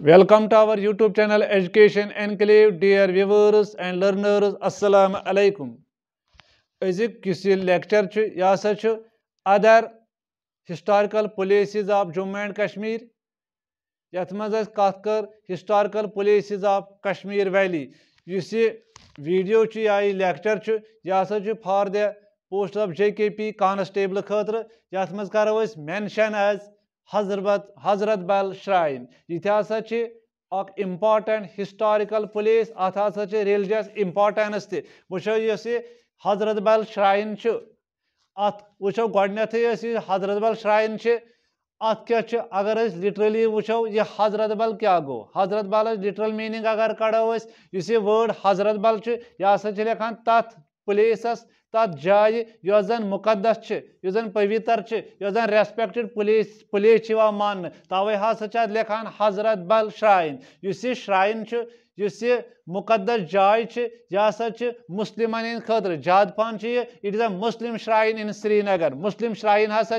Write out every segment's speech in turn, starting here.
welcome to our YouTube channel education enclave dear viewers and learners अस्सलाम वालेकुम अजिक किस ये लेक्चर यह हसा other historical places of Jammu and Kashmir यथ मज कर historical places of Kashmir valley इस वीडियो या लेक्चर यह हसा for the post of J K P constable खतर ये मज करो मेंशन एज़ हजरबत हजरत बल श्राइन ये हस इम्पॉटेंट हिस्टारिकल प्लेस अत हस रिलीजस इम्पॉटेंस त वो इस हजरत बल श्राइन अत वो गोडनेथ हजरत बल श्राइन अत क्या अगर लिटरली वो ये हजरत बल क्या गो हजरत बल लिटरल मीनिंग अगर कड़ो इस वर्ड हजरत बल यह हसा लेखान तथ प्लेस तथ जाए यो जन मुकदस यस जन पवित्र यो जन रेस्पेक्टेड प्लेस पुलिस मान तवे हसा लेखान हजरत बल श्राइन इस श्राइन जिस मुकदस जाए यह मुस्लिम खतर ज्यादा पहन it is a Muslim shrine in Srinagar Muslim shrine हसा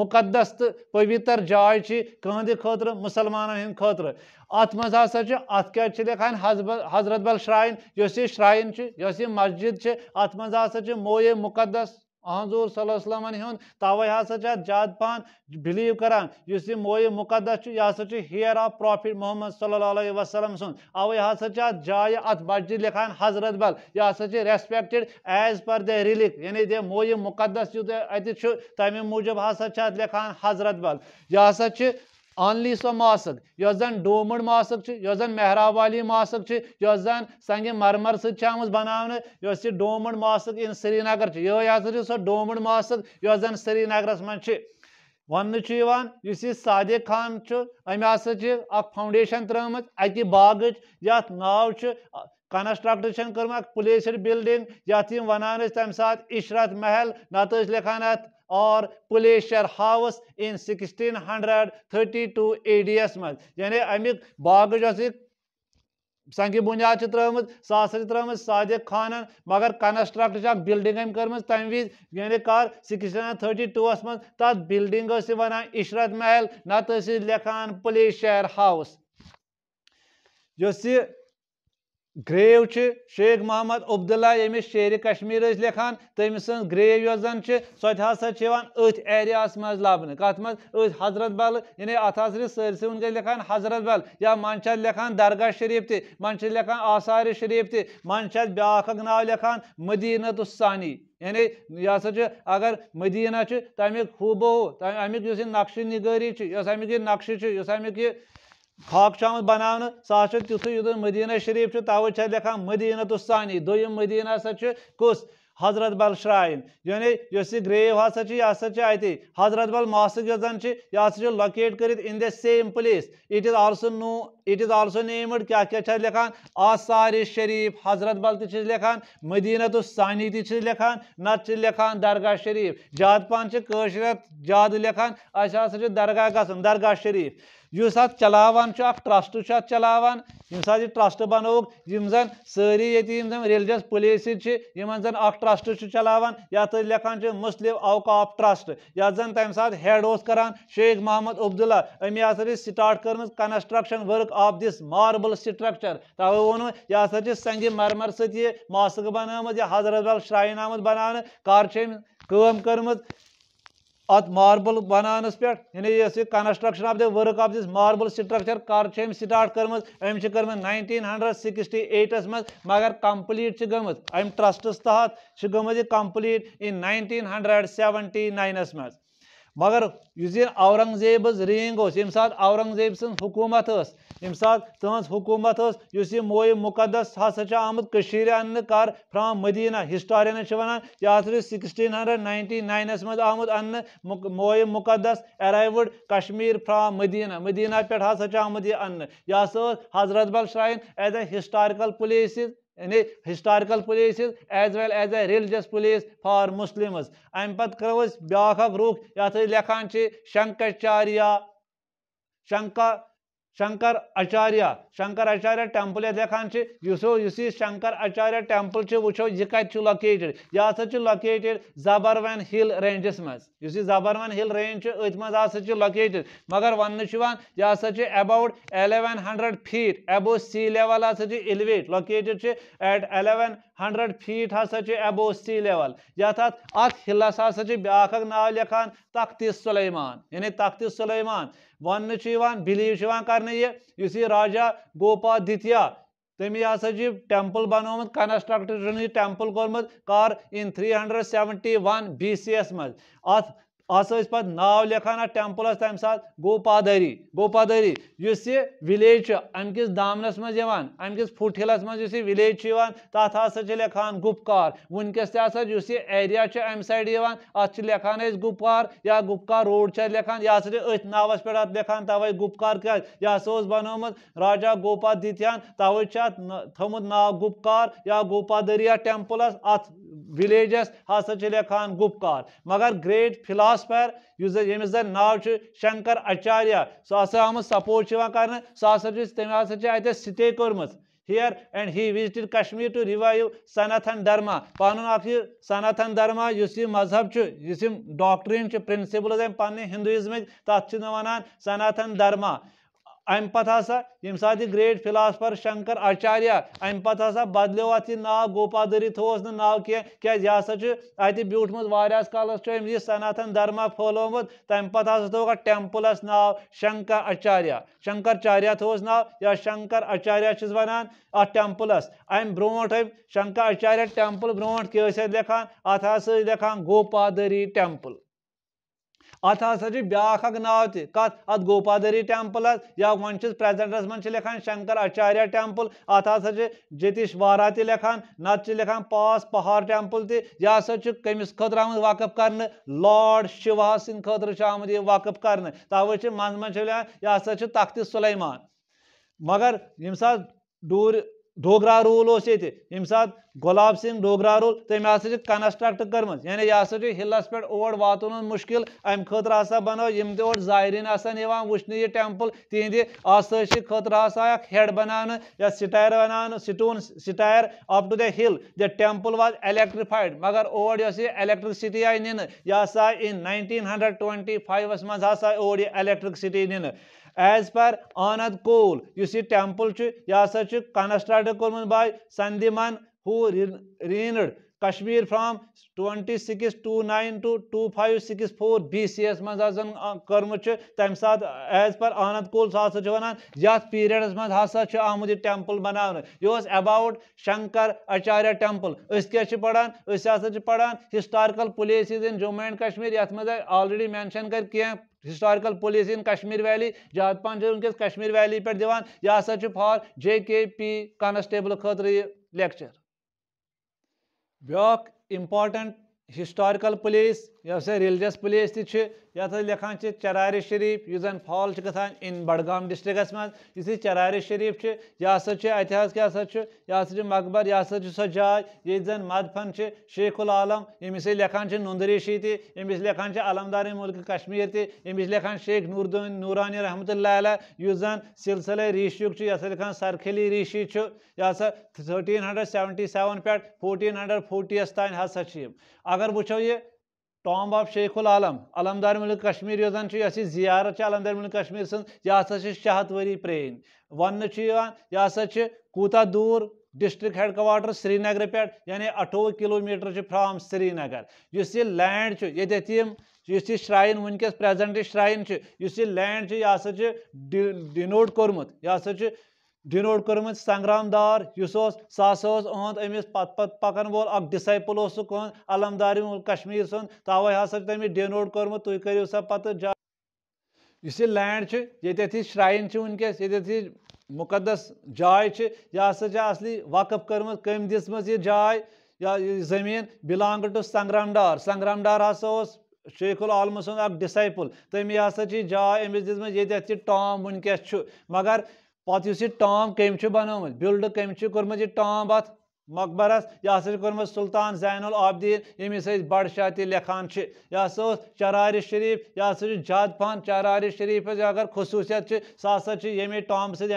मुकदस तो पवित्र जाय कहंद खतर मुसलमान हंद खतर अत मा हसा अत क्या लिखान हजरत बल श्राइन इस श्राइन यह मस्जिद अत मा मोए मुकदस आजूर सलमन हूँ तवे हसा ज्यादा पहन बिलीव करान इस मोय मुकदस यह हसा हेयर आफ प्रॉफिट मोहम्मद सल्ला वसलम सुन अवे हसा जाए अत बच्चे लिखान हजरत बल यह हसा रेस्पेक्टेड एज पर द रिलिक यानी दे मोय मुकदस यु अत तमें मूजब हसा लिखान हजरत बल यह हसा अनली सो मासक जन डोम मासक जन महराब वाली मासक जन संग मरमर सम बना यस dome domed mosque in Srinagar ये हसा सो डोम मासक जन श्रीनगर मन वन इस सादिक खान अम हा फाउंडेशन त्र्म अति बाग ये नाव कंस्ट्रक्ट कर्म प्लेसड बिल्डिंग ये वनान तम सात इशरत महल नत लिखान अत और प्लेशर हाउस इन 1632 एडीएस मज यानी अमिक बाग जो संग बुनियाद त्रम सह त्रम सादिक खानन मगर कंस्ट्रक्ट बिल्डिंग अम कर्म तम वज यानी कर सिक्स थर्टी टूस मं तथ बिल्डिंग वन इशरत महल नत तो लेखान प्लेशर हाउस जो ग्रेव शेख मोहम्मद अब्दुल्ला ये शेर कश्मीर लेखान तम सज ग्रेव यो जन सो अथ एरियास मज लबन कत मज हजरत बल यानी अत हजर सरसे उन गई लेखान हजरत बल या मन लेखान दरगाह शरीफ त मन लेखान आसार शरीफ त मन ब्या नाव लेखान मदीनत सानी यानी यह हसा अगर मदीना तमिक हूबहू अमिक नक्श निगारी अमिक नक्श अमिक यह خاک چھ آمت بنانے سہ سا تیتھے یوتھ مدینہ شریف توے چھ لکھان مدینہ تو سانی دم مدینہ ہسا کس حضرت بل شرائن یعنی اس یہ گریو ہسا یہ ہسا اتہ حضرت بل ماسک یس زن یہ ہسا لوکیٹ کرت in the same place it is also known it is also named کیا کیا چھ لکھان آثار شریف حضرت بل تہ لکھان مدینہ تو ثانی تہ لکھان نت لکھان درگاہ شریف زیادہ پہن کٲشرت زیادٕ لکھان اَسہِ ہسا درگاہ گژھُن درگاہ شریف यस चलान चलावान ट्रस्ट चलावान यम ट्रस्ट बनो यम जन सारी ये जन पुलिस प्लेसिस जन अ ट्रस्ट चलान या तो लिखान मुस्लिम अवकाफ ट्रस्ट ये जन तमें हेड उस करान शेख मोहम्मद अब्दुल्ला अमी हा स्टार्ट कर्म construction work of this marble structure तवे वो यह संग मरमर सत मस्क बन हजरत बल श्राइन आम बना कर कर्म अत मार्बल बनानस पे इस construction of the work of this marble structure कर स्टार्ट कर्म कर्म नाइनटीन हंड्रेड सिक्सटी एटस मज मगर कम्प्लीट गम ट्रस्ट तहत गम complete in nineteen hundred seventy नाइनस मज मगर औरंगजेब रिंग यम सात औरंगजेब सकूमत हुकूमत सात तहज हुकूमत यह मोय मुकदस हसा आमुत अन्न कर फ्राम मदीना हिस्टोरियन वन यह सिक्सटीन हंड्रेड नाइनटी नाइनस मज आमुत अन्न मोय मुकदस अराइवड कश्मीर फ्राम मदीना मदीना पे हसा आमुत यह अन्न यह Hazratbal shrine as a historical place यानी historical place as well as a religious place for Muslim अम पे करो ब्या रुख ये तो लेखान Shankaracharya Shankar Shankaracharya Shankaracharya temple ये देखा यो शंकर आचार्य टेम्पल वो यह कत लोकेटड यह हा लोकेटड जबरवन हिल रेंजस मज जबरवन हिल रेंज अत मज लोकेटड मगर वन यह हा about eleven hundred feet above sea level हा elevate located at eleven hundred feet हा एबो सी लेवल ये हा हसा ब्या नाव लिखान तख्ती सुलेमान यानि तख्ती सुलेमान वन बिलीव कर राजा गोपा दितिया तमी हा टेम्पल बनोम कंस्ट्रक्ट टेम्पल कोर्मुत कर in three hundred seventy one B C एस मज पे नाव लिखाना टेम्पलस तम सात गो पादरी गो पादरी इस यह विलेज अमिस दामनस मज अमिस फुट हिलस मज विलेज तथ हा लिखान गुपकार वनकस तुम यह एरिया अमि सैड अत लिखान गुपकार या गुपकार रोड लिखान यह अथ नावस पे लिखान तवे गुपकार क्या यह बनोम राजा गोपा दित्यान तवे अत थोमुत नाव गुपकार या गोपादरिया टेम्पलस अत وِلیجَس ہسا چھِ لیکھان گُپکار مگر گرٛیٹ فِلاسفَر یُس زَن ییٚمِس زَن ناو چھُ شنکر اچاریا سُہ ہسا آمٕژ سپوٹ چھِ یِوان کرنہٕ سُہ ہسا چھُ تٔمۍ ہسا چھِ اَتہِ سِٹے کٔرمٕژ here and he visited Kashmir to revive Sanatan Dharma پَنُن اکھ یہِ سناتھن دھرما یُس یہِ مذہب چھُ یُس یِم ڈاکٹرٛیٖن چھِ پرنسپٕلز أمۍ پننہِ ہِندویزمٕکۍ تتھ چھِ نہٕ وَنان سناتھن دھرما अम पत् हा सात यह ग्रेट फिलासफर शंकर आचार्य अम पत् बदलो अत यह नाव गोपादरी थोस नाव कह क्या यह हसा अत ब्यूठमुत कालस यह सनातन धर्मा फलोमुत तम पत् हा थोक टेम्पलस नाव शंकर आचार्य शंकराचार्य थोस नाव या शंकर आचार्य वनान अत टेम्पलस अम ब्रोट आचार्य टेम्पल ब्रोट क्या लेखान अत लेखान गोपादरी टेम्पल अत हा ब्याख नाव तत् गोपादरी टेम्पल या वन प्रेजेंटस मन लिखा शंकर आचार्य टेम्पल अत हा जतीश वारा तिखान लिखान पास पहाड़ टेम्पल तह कमिस खुद आम वकफ कर लॉर्ड शिवा सद खुद आमुद यह वकफ कर तवे मंज मे लिखान यह हसा तख्त सुलेमान मगर यम सा दूर डोगरा रूल उस ये सात गुलाब सिंह डोगरा रूल तम हा कंस्ट्रक्ट कर्म यानी यह हिलस पे ओर वातन मुश्किल अम खुद बनो यम तोर जायरीन वुचन यह टेम्पल तिंद आसाइश खुद हेड बनान या स्टायर बनान stone stair up to the hill the temple was electrified मगर ओर यह इलेक्ट्रिसिटी आई nin यह इन नाइनटीन हंड्रेड ट्वेंटी फाइवस मा ओर यह इलेक्ट्रिसिटी nin एज पर अनद कोल इस टेम्पल यह हाँ कंस्ट्रक्ट कोर्मुत by Sandiman who reigned Kashmir from twenty six two nine to two five six four B C एस मज कर्म तम सात एज पर आनंद कुल सह वन ये पीरियडस मज हसा आमुद यह टेम्पल बना यह अबाउट शंकर आचार्य टेम्पल क्या पढ़ान हसा पढ़ान historical place in Jammu and Kashmir ये आलरेडी ऑलरेडी मेंशन कर क्या historical places in Kashmir valley ज्यादा पान वनस कश्मीर वैली पे दिवान यह हाँ for J K P constable खतर lecture Bjork important historical place यह सा रिलीजियस प्लेस तह लिखान चरारि शरीफ यु जन फॉल ग इन बडगाम डिस्ट्रिक्स मज इस चरार शरीफ यह हसा अत क्या यह मकबर यह हसा सो जाय ये जन मदफन शेख आलम यमिस लिखान नुंद रेशी तमिस लिखान अलमदार मुल्क कश्मीर तमिस लिखान शेख नूरद नूरानी रहमत जन सिलसिले रीशुक यह लिखान सरखली रीशी यह हसा थर्टीन हंड्रेड सेवेंटी सेवन पे फोर्टीन हंड्रेड फोटी तान हसा अगर वो ये टॉम बाब शेख आलम अलमदार मुल्क कश्मीर यस जियारत अलमदार मुल्क कश्मीर सज यह शहत वरी प्रेन वन यह कूत दूर डिस्ट्रिक्ट हेड क्वार्टर श्रीनगर पे यानी अठोव किलोमीटर फ्राम श्रीनगर इस लैंड ये इस श्राइन वनक प्रजेंट श्राइन इस यह लैंड यह डिनोट कोर्मुत यह डिनोट कर्म संग्रामदार यह उहद अमिस पत् पत् पकन वो अ डिसपल अलमदार कश्मीर सुन तवे हा तमें डिनोट कर्म तु कर सा पत् इस लैंड ये श्राइन वनकस ये मुकदस जाय यह हा असली वक्फ कर्म कम दिसम यह जाय जमीन बिलोंग टू संग्राम डार संग्रामदार संग्रामदार हसा शेखुल आलम सुद डिसपल तमी हा जाय अमिस दिसम ये टॉम वनकस मगर पत् टॉम कम बनोम बिल्ड कम कर्म यह टॉम अ मकबरस यह कर्म सुल्तान जैन आबदीन यमिस बडशाह शाह तह लेखान यह शरार शरीफ यह जद पहन शरार शरीफ अगर खसूसियत सह हसा यमे टॉम सी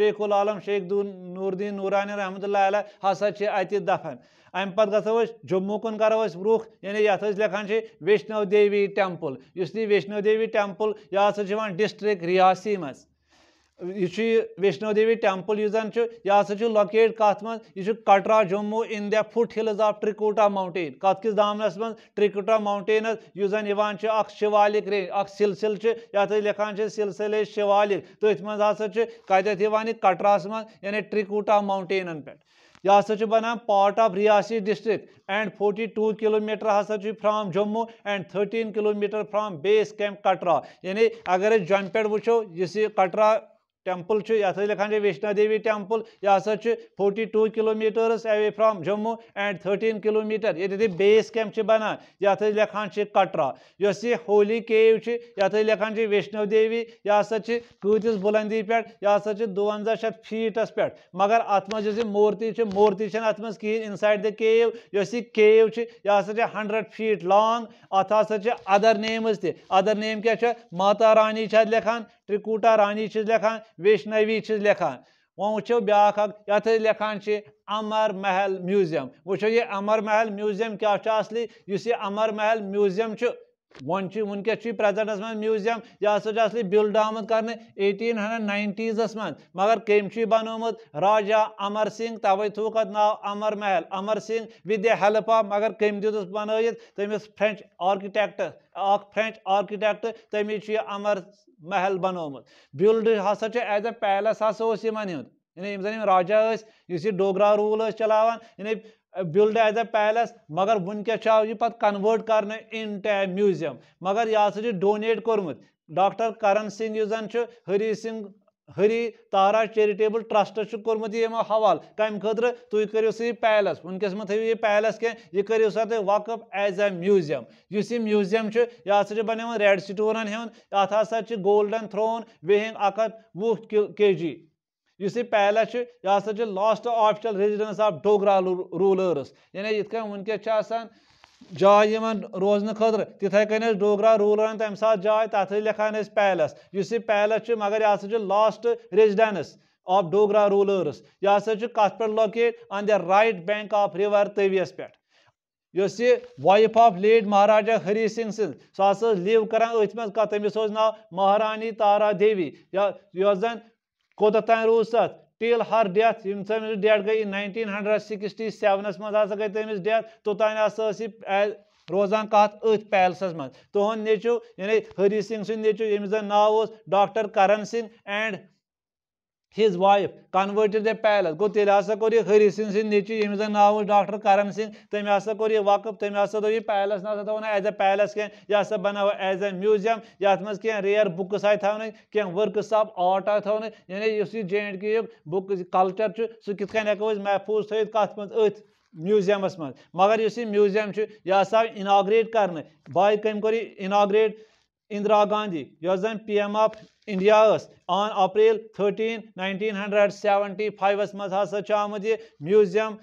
शेख उलम शेख नूरदीन नूरानी रहमत हसा अत दफन अम पत् गो जम्मू कुन करो रुख यानी ये लेखान वैष्णो देवी टेम्पल इस वैष्णो देवी टेम्पल यह डिस्ट्रिक रियासी मज यह वैष्णो देवी टेम्पल यह जन यह हसा लोकेट कत यह Katra Jammu in foothills of Trikuta mountain कत किस दामनस मं ट्रिकूटा माउंटेन यह जन शिवालिक रेंज अ सिलसिल ये लिखान सिलसिले शिवालिक तथ मं हसा कत यह कटरास यानी ट्रिकूटा माउंटेन पे यह हसा बना part of Reasi district and forty two kilometre हसा from Jammu and thirteen kilometre from base camp Katra यानी अगर जम पे वो इस कटरा टेम्पल ये लिखान वैष्णो देवी टेम्पल यह हसा forty two kilometres away from Jammu and thirteen kilometre ये बेस कैम्प बनान ये लिखान कटरा इस यह होली केव ये लिखान वैष्णो देवी यह हसा कۭतस बुलंदी पे यह हसा दुवंजा शत फीटस पे मगर अत मे मूर्ति मूर्ति अत मे कहें इन साइड द केव इस यह केव यह हसा हंड्रड फीट लॉन्ग अत हसा अदर नेम्स तदर नेम क्या माता रानी लिखान त्रिकूटा रानी लेखान वैष्णवी लेखान वो वो ब्या ये लेखान अमर महल म्यूजियम वो ये अमर महल म्यूजियम क्या असली इस अमर महल म्यूजियम वन वनकस प्रजेंटस मे म्यूजियम यह हसा असली बिल्ड आमुत कर एटीन हंड्रेड नाइनटीजस मं मगर कम बनोमुत राजा अमर सिंह तवे थूक नाव Amar Mahal Amar Singh with the help of मगर कम दितुस बन तमिस फ्रेंच आर्किटेक्ट फ्रेंच आर्किटेक्ट तमिच अमर महल बनोमुत बिल्ड हसा एज ए पैलस हसा यानी जन राजा डोगरा रूल चलावान यानी बिल्ड एज ए पैलस मगर वनक आव यह पे कन्वर्ट कर इन टू म्यूजियम मगर यह डोनेट कोर्मुत डॉक्टर करण सिंह जन हरी सिंह हरी तारा चैरिटेबल ट्रस्ट कोर्मुत ये हवाल कम खुद तुम करो सह पैलस वनकस मत ये पैलस कह यह करो सा तुम एज ए म्यूजियम इस म्यूजियम यह बन रेड स्टोन हूं अत गोल्डन थ्रोन वेहिंग अख वह के जी यस यह यह last official residence of Dogra rulers यानी इत वनक जाय इन रोजन खतर तथे डोगरा रूलरन तम सा जाय तथ लिखान पैलस इस पैलस मगर यह हाँ last residence of Dogra rulers यह हसा कत पे locate on the right bank of river तवियस पे इस wife of late Maharaja Hari Singh Singh सह लीव कर अथ मज तमिस नाव महारानी तारा देवी या जन कोतत तय रूद सत टिल हर डेथ यम तम डेथ गई नाइनटीन हंड्रेड सिक्सटी सेवनस मा गई तमिस डेथ तोतान रोजान कत अथ पैलस मह तुद नेचू यानी हरी सिंह सुंद नेचू यम ना doctor Karan Singh and his wife converted the palace गो तेल हा यह हरी सिंह सिंह नीचे ये जन नाव डॉक्टर करम सिंह तम कोर यह तेम तम दौ यह पैलेस ना थो एज ए पैलेस कह यह बनो एज ए म्यूजियम ये मे कह रेयर बुक्स आई थे कह वर्कस आफ आर्ट आय थे यानी इस J and K book culture सह कित हेको महफूज थे कत मे म्यूजियमस मे मगर इस म्यूजियम यह आव इनाग्रेट कर बाय कम कोर इनाग्रेट इंदिरा गांधी यो जन P M of India on April 13 1975 hundred seventy फाइवस मज हम यह म्यूजियम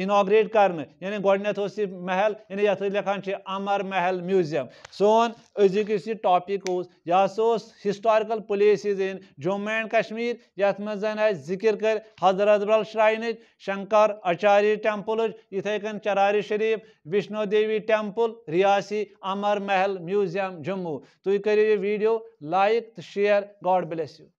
इनाग्रेट कर यानी महल यानी ये लिखान अमर महल म्यूजियम सोन अजिक टॉपिक टॉपिक यह historical places in Jammu and Kashmir ये मज जिक्र कर हजरत बल श्राइन शंकर आचार्य टेम्पल इथे कन चरारी शरीफ विष्णो देवी टेम्पल रियासी अमर महल म्यूजियम जम्मू तुम करो वीडियो लाइक तो शेयर गॉड ब्लेस यू